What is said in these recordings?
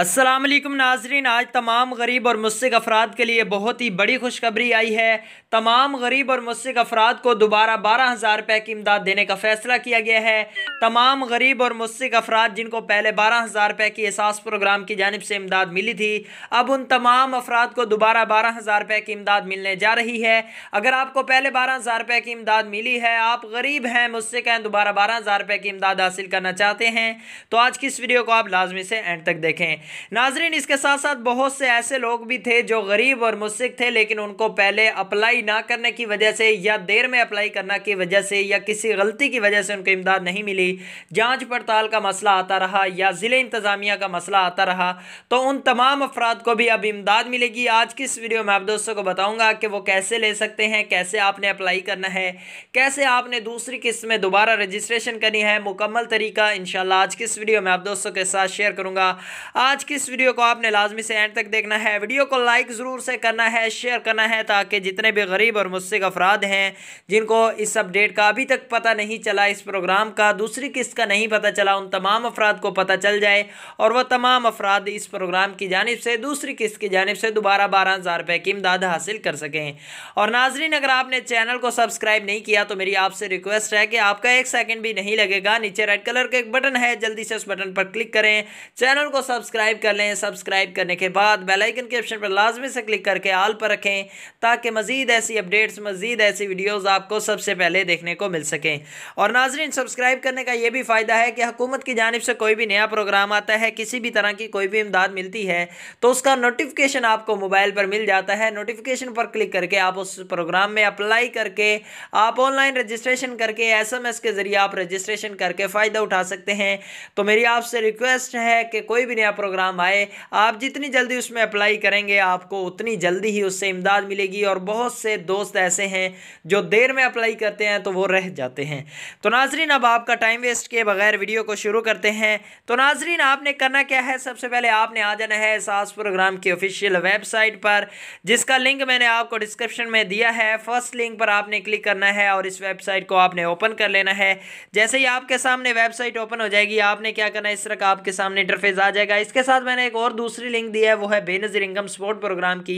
असलम नाजरीन आज तमाम गरीब और मुस्क अफराद के लिए बहुत ही बड़ी खुशखबरी आई है तमाम गरीब और मुस्क अफराद को दोबारा बारह हज़ार रुपये की इमदाद देने का फैसला किया गया है तमाम गरीब और मुस्क अफराद जिनको पहले बारह हज़ार रुपये की एहसास प्रोग्राम की जानब से इमदाद मिली थी अब उन तमाम अफराद को दोबारा बारह हज़ार रुपये की इमदाद मिलने जा रही है अगर आपको पहले बारह हज़ार रुपये की इमदाद मिली है आप गरीब हैं मुस्क हैं दोबारा बारह हज़ार रुपये की इमदाद हासिल करना चाहते हैं तो आज की इस वीडियो को आप लाजमी से एंड तक देखें नाजरीन इसके साथ साथ बहुत से ऐसे लोग भी थे जो गरीब और मुस्क थे लेकिन उनको पहले अप्लाई ना करने की वजह से या देर में अप्लाई करना की वजह से या किसी गलती की वजह से उनको इमदाद नहीं मिली जाँच पड़ताल का मसला आता रहा या ज़िले इंतज़ामिया का मसला आता रहा तो उन तमाम अफराद को भी अब इमदाद मिलेगी आज की इस वीडियो में आप दोस्तों को बताऊँगा कि वो कैसे ले सकते हैं कैसे आपने अप्लाई करना है कैसे आपने दूसरी किस्त में दोबारा रजिस्ट्रेशन करनी है मुकम्मल तरीका इंशाल्लाह आज की इस वीडियो में आप दोस्तों के साथ शेयर आप आज की इस वीडियो को आपने लाजमी से एंड तक देखना है वीडियो को लाइक ज़रूर से करना है शेयर करना है ताकि जितने भी गरीब और मुस्क अफराद हैं जिनको इस अपडेट का अभी तक पता नहीं चला इस प्रोग्राम का दूसरी किस्त का नहीं पता चला उन तमाम अफराद को पता चल जाए और वह तमाम अफराद इस प्रोग्राम की जानब से दूसरी किस्त की जानब से दोबारा बारह हज़ार रुपये की इमदाद हासिल कर सकें और नाजरीन अगर आपने चैनल को सब्सक्राइब नहीं किया तो मेरी आपसे रिक्वेस्ट है कि आपका एक सेकेंड भी नहीं लगेगा नीचे रेड कलर का एक बटन है जल्दी से उस बटन पर क्लिक करें चैनल को सब्सक्राइब सब्सक्राइब कर लें सब्सक्राइब करने के बाद बेलाइकन के ऑप्शन पर लाजमी से क्लिक करके आल पर रखें ताकि मज़ीद ऐसी अपडेट्स मज़ीद ऐसी वीडियोज़ आपको सबसे पहले देखने को मिल सकें और नाजरीन सब्सक्राइब करने का यह भी फ़ायदा है कि हुकूमत की जानब से कोई भी नया प्रोग्राम आता है किसी भी तरह की कोई भी इमदाद मिलती है तो उसका नोटिफिकेशन आपको मोबाइल पर मिल जाता है नोटिफिकेशन पर क्लिक करके आप उस प्रोग्राम में अप्लाई करके आप ऑनलाइन रजिस्ट्रेशन करके एसएमएस के ज़रिए आप रजिस्ट्रेशन करके फ़ायदा उठा सकते हैं तो मेरी आपसे रिक्वेस्ट है कि कोई भी नया प्रोग्राम प्रोग्राम आए आप जितनी जल्दी उसमें अप्लाई करेंगे आपको उतनी जल्दी ही उससे इमदाद मिलेगी और बहुत से दोस्त ऐसे हैं जो देर में अप्लाई करते हैं तो वो रह जाते हैं तो नाजरीन अब आपका टाइम वेस्ट के बगैर वीडियो को शुरू करते हैं तो नाजरीन आपने करना क्या है सबसे पहले आपने आ जाना है सास प्रोग्राम की ऑफिशियल वेबसाइट पर जिसका लिंक मैंने आपको डिस्क्रिप्शन में दिया है फर्स्ट लिंक पर आपने क्लिक करना है और इस वेबसाइट को आपने ओपन कर लेना है जैसे ही आपके सामने वेबसाइट ओपन हो जाएगी आपने क्या करना है इस तरह का आपके सामने इंटरफेस आ जाएगा इसके इसके साथ मैंने एक और दूसरी लिंक दिया है वो है बेनज़ीर इनकम सपोर्ट प्रोग्राम की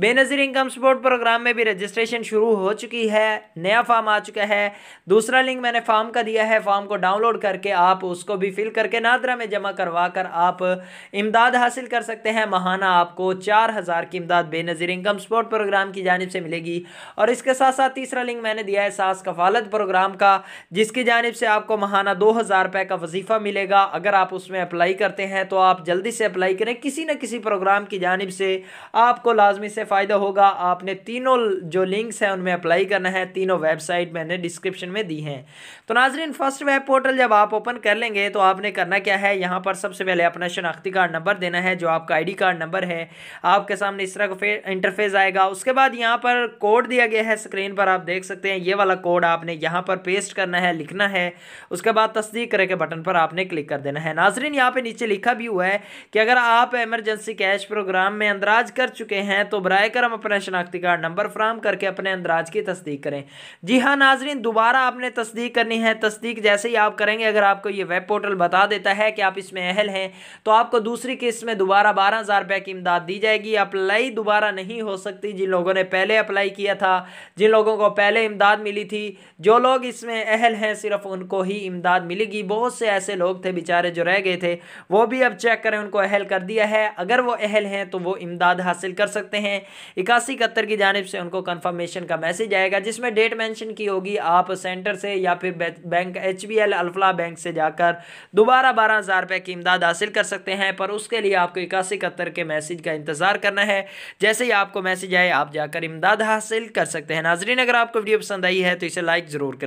बेनज़ीर इनकम सपोर्ट प्रोग्राम में भी रजिस्ट्रेशन शुरू हो चुकी है नया फॉर्म आ चुका है दूसरा लिंक मैंने फॉर्म का दिया है फॉर्म को डाउनलोड करके आप उसको भी फिल करके नादरा में जमा करवा कर आप इमदाद हासिल कर सकते हैं महाना आपको चार हज़ार की इमदाद बेनज़ीर इनकम सपोर्ट प्रोग्राम की जानब से मिलेगी और इसके साथ साथ तीसरा लिंक मैंने दिया है सास कफालत प्रोग्राम का जिसकी जानब से आपको महाना दो हज़ार रुपये का वजीफ़ा मिलेगा अगर आप उसमें अप्लाई करते हैं तो आप जल्द जल्दी से अप्लाई करें किसी न किसी प्रोग्राम की जानब से आपको लाजमी से फ़ायदा होगा आपने तीनों जो लिंक्स हैं उनमें अप्लाई करना है तीनों वेबसाइट मैंने डिस्क्रिप्शन में दी हैं तो नाजरीन फर्स्ट वेब पोर्टल जब आप ओपन कर लेंगे तो आपने करना क्या है यहाँ पर सबसे पहले अपना शनाख्ती कार्ड नंबर देना है जो आपका आई कार्ड नंबर है आपके सामने इस तरह का इंटरफेस आएगा उसके बाद यहाँ पर कोड दिया गया है स्क्रीन पर आप देख सकते हैं ये वाला कोड आपने यहाँ पर पेस्ट करना है लिखना है उसके बाद तस्दीक करके बटन पर आपने क्लिक कर देना है नाजरीन यहाँ पे नीचे लिखा भी हुआ है कि अगर आप एमरजेंसी कैश प्रोग्राम में अंदराज कर चुके हैं तो बर करम अपना शनाख्ती कार्ड नंबर फ्राहम करके अपने अंदराज की तस्दीक करें जी हाँ नाजरीन दोबारा आपने तस्दीक करनी है तस्दीक जैसे ही आप करेंगे अगर आपको ये वेब पोर्टल बता देता है कि आप इसमें अहल हैं तो आपको दूसरी किस्त में दोबारा बारह हज़ार रुपये की इमदाद दी जाएगी अप्लाई दोबारा नहीं हो सकती जिन लोगों ने पहले अप्लाई किया था जिन लोगों को पहले इमदाद मिली थी जो लोग इसमें अहल हैं सिर्फ उनको ही इमदाद मिलेगी बहुत से ऐसे लोग थे बेचारे जो रह गए थे वो भी अब चेक करें उनको अहल कर दिया है अगर वो अहल हैं तो वो इमदाद हासिल कर सकते हैं इक्यासी इकहत्तर की जानब से उनको कन्फर्मेशन का मैसेज आएगा जिसमें डेट मैंशन की होगी आप सेंटर से या फिर bank H B L Alfalah bank से जाकर दोबारा बारह हज़ार रुपये की इमदाद हासिल कर सकते हैं पर उसके लिए आपको इक्यासी इकहत्तर के मैसेज का इंतज़ार करना है जैसे ही आपको मैसेज आए आप जाकर इमदाद हासिल कर सकते हैं नाजरीन अगर आपको वीडियो पसंद आई है तो इसे लाइक ज़रूर करें